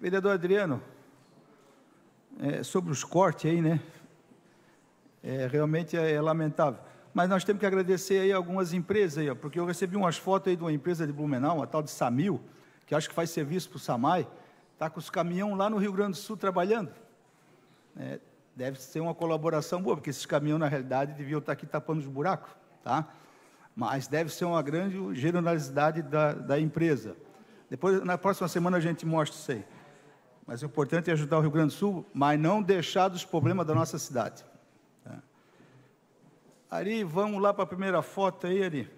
Vereador Adriano, é, sobre os cortes aí, né? É, realmente é, é, lamentável. Mas nós temos que agradecer aí algumas empresas aí, ó, porque eu recebi umas fotos aí de uma empresa de Blumenau, uma tal de Samil, que acho que faz serviço para o Samai, está com os caminhão lá no Rio Grande do Sul trabalhando. É, deve ser uma colaboração boa, porque esses caminhões, na realidade, deviam estar tá aqui tapando os buracos, tá? Mas deve ser uma grande generosidade da, da empresa. Depois, na próxima semana, a gente mostra isso aí mas o importante é ajudar o Rio Grande do Sul, mas não deixar dos problemas da nossa cidade. Tá? Ari, vamos lá para a primeira foto aí, Ari.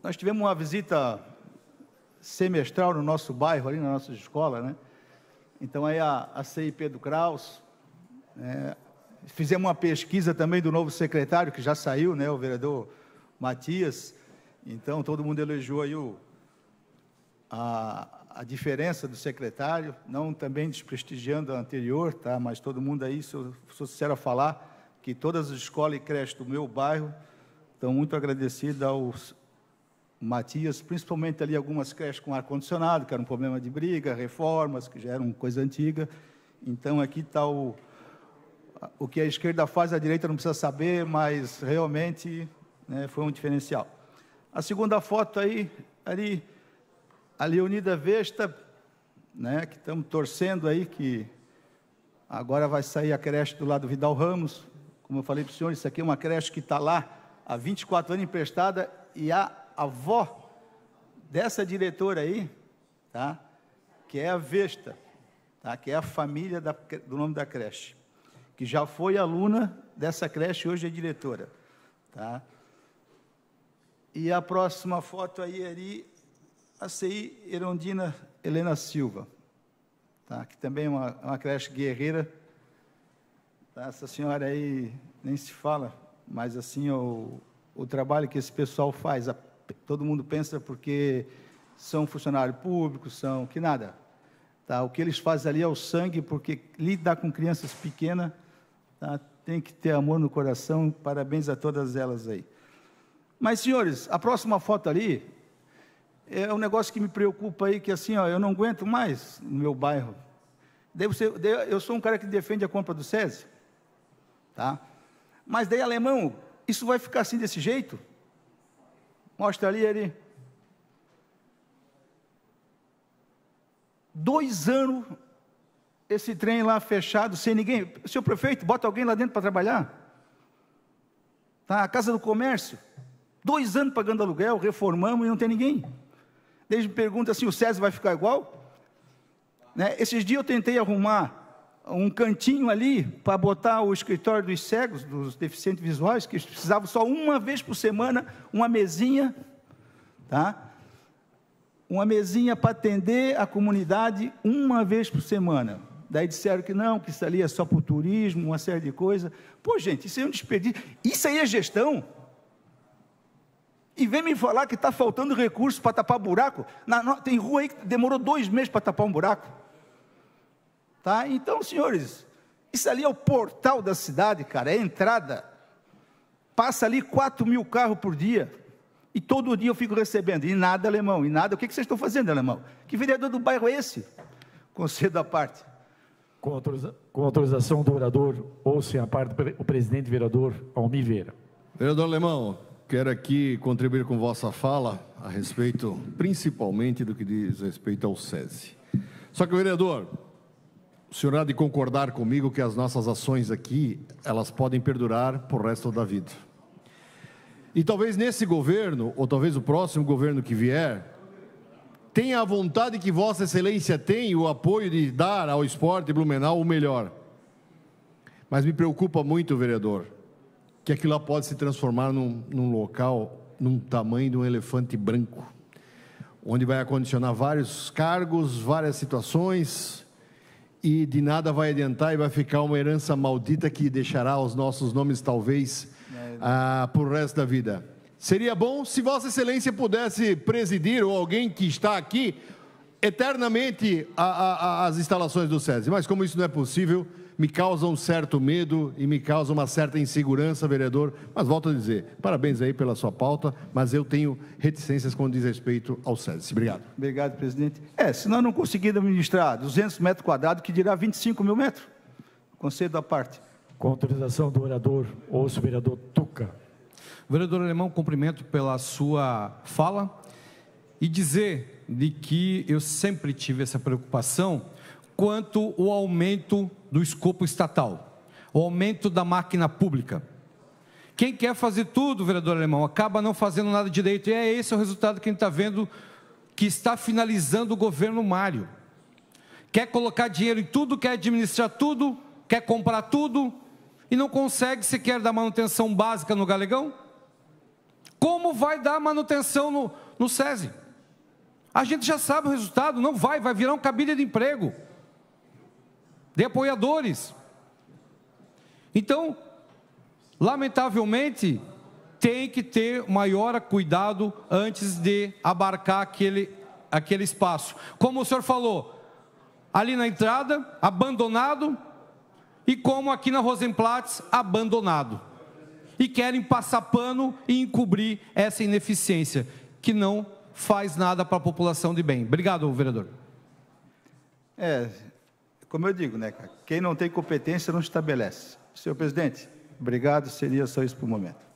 Nós tivemos uma visita semestral no nosso bairro, ali na nossa escola, né? Então, aí a, a CIP do Kraus, né? fizemos uma pesquisa também do novo secretário, que já saiu, né? O vereador Matias. Então, todo mundo elogiou aí o, a, a diferença do secretário, não também desprestigiando a anterior, tá? mas todo mundo aí, se eu sou sincero a falar, que todas as escolas e creches do meu bairro estão muito agradecidas ao Matias, principalmente ali algumas creches com ar-condicionado, que era um problema de briga, reformas, que já era uma coisa antiga. Então, aqui está o, o que a esquerda faz, a direita não precisa saber, mas realmente né, foi um diferencial. A segunda foto aí, ali a Leonida Vesta, né, que estamos torcendo aí, que agora vai sair a creche do lado do Vidal Ramos. Como eu falei para o senhor, isso aqui é uma creche que está lá há 24 anos emprestada e a avó dessa diretora aí, tá? que é a Vesta, tá? que é a família da, do nome da creche, que já foi aluna dessa creche e hoje é diretora. Tá? E a próxima foto aí, Eri, a CI Erondina Helena Silva, tá? que também é uma, é uma creche guerreira. Tá? Essa senhora aí nem se fala, mas assim, o, o trabalho que esse pessoal faz, a, todo mundo pensa porque são funcionário público, são que nada. Tá? O que eles fazem ali é o sangue, porque lidar com crianças pequenas tá? tem que ter amor no coração. Parabéns a todas elas aí. Mas, senhores, a próxima foto ali é, é um negócio que me preocupa aí, que assim, ó, eu não aguento mais no meu bairro. eu sou um cara que defende a compra do SESI, tá? Mas daí, alemão, isso vai ficar assim desse jeito? Mostra ali, ali. Dois anos, esse trem lá fechado, sem ninguém. Seu prefeito, bota alguém lá dentro para trabalhar. Tá? A Casa do Comércio, dois anos pagando aluguel, reformamos e não tem ninguém. Eles me perguntam assim: o César vai ficar igual? Né? Esses dias eu tentei arrumar um cantinho ali para botar o escritório dos cegos, dos deficientes visuais, que precisavam só uma vez por semana uma mesinha, tá? Uma mesinha para atender a comunidade uma vez por semana. Daí disseram que não, que isso ali é só para o turismo, uma série de coisas. Pô, gente, isso aí é um desperdício. Isso aí é gestão? vem me falar que está faltando recurso para tapar buraco. Na, tem rua aí que demorou dois meses para tapar um buraco. Tá? Então, senhores, isso ali é o portal da cidade, cara, é a entrada. Passa ali 4 mil carros por dia. E todo dia eu fico recebendo. E nada, alemão, e nada. O que, que vocês estão fazendo, alemão? Que vereador do bairro é esse? Conselho da parte. Com, autoriza com autorização do orador, ou sem a parte o presidente vereador Almir Vereador Alemão, Quero aqui contribuir com vossa fala a respeito, principalmente do que diz respeito ao SESI. Só que, vereador, o senhor há de concordar comigo que as nossas ações aqui, elas podem perdurar por resto da vida. E talvez nesse governo, ou talvez o próximo governo que vier, tenha a vontade que Vossa Excelência tem o apoio de dar ao esporte Blumenau o melhor. Mas me preocupa muito, vereador, que aquilo lá pode se transformar num, num local, num tamanho de um elefante branco, onde vai acondicionar vários cargos, várias situações, e de nada vai adiantar e vai ficar uma herança maldita que deixará os nossos nomes, talvez, ah, o resto da vida. Seria bom se Vossa Excelência pudesse presidir, ou alguém que está aqui, eternamente a, a, as instalações do SESI, mas como isso não é possível, me causa um certo medo e me causa uma certa insegurança, vereador. Mas volto a dizer, parabéns aí pela sua pauta, mas eu tenho reticências com diz respeito ao SESI. Obrigado. Obrigado, presidente. É, se nós não conseguirmos administrar 200 metros quadrados, que dirá 25 mil metros? Conselho da parte. Com autorização do orador, ouço o vereador Tuca. Vereador Alemão, cumprimento pela sua fala e dizer de que eu sempre tive essa preocupação quanto o aumento do escopo estatal, o aumento da máquina pública. Quem quer fazer tudo, vereador Alemão, acaba não fazendo nada direito. E é esse o resultado que a gente está vendo que está finalizando o governo Mário. Quer colocar dinheiro em tudo, quer administrar tudo, quer comprar tudo e não consegue sequer dar manutenção básica no Galegão? Como vai dar manutenção no, no SESI? A gente já sabe o resultado, não vai, vai virar um cabilho de emprego, de apoiadores. Então, lamentavelmente, tem que ter maior cuidado antes de abarcar aquele, aquele espaço. Como o senhor falou, ali na entrada, abandonado, e como aqui na Rosenplatz, abandonado. E querem passar pano e encobrir essa ineficiência, que não faz nada para a população de bem. Obrigado, vereador. É, como eu digo, né, cara? Quem não tem competência não estabelece. Senhor presidente, obrigado, seria só isso por momento.